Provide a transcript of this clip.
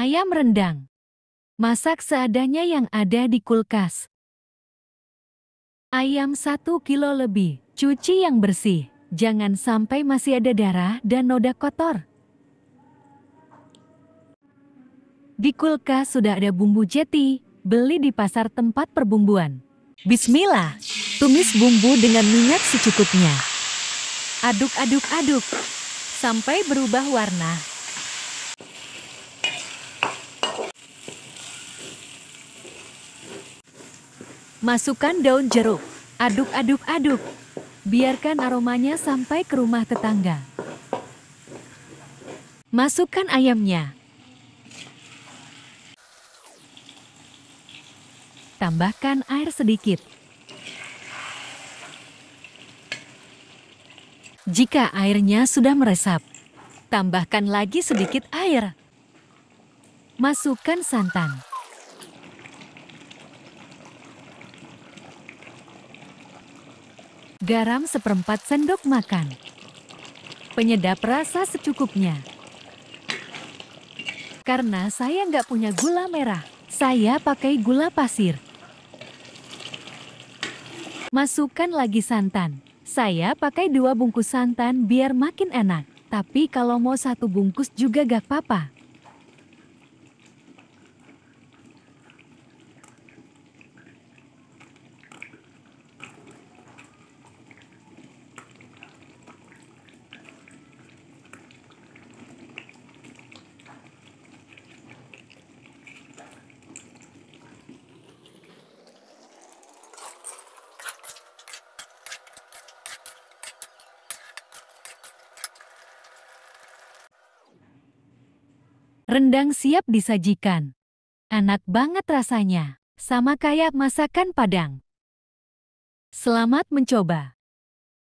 Ayam rendang. Masak seadanya yang ada di kulkas. Ayam 1 kilo lebih, cuci yang bersih. Jangan sampai masih ada darah dan noda kotor. Di kulkas sudah ada bumbu jeti, beli di pasar tempat perbumbuan. Bismillah, tumis bumbu dengan minyak secukupnya. Aduk-aduk-aduk, sampai berubah warna Masukkan daun jeruk, aduk-aduk-aduk. Biarkan aromanya sampai ke rumah tetangga. Masukkan ayamnya. Tambahkan air sedikit. Jika airnya sudah meresap, tambahkan lagi sedikit air. Masukkan santan. Garam seperempat sendok makan. Penyedap rasa secukupnya. Karena saya nggak punya gula merah, saya pakai gula pasir. Masukkan lagi santan. Saya pakai dua bungkus santan biar makin enak. Tapi kalau mau satu bungkus juga gak apa-apa. Rendang siap disajikan. Enak banget rasanya, sama kayak masakan Padang. Selamat mencoba.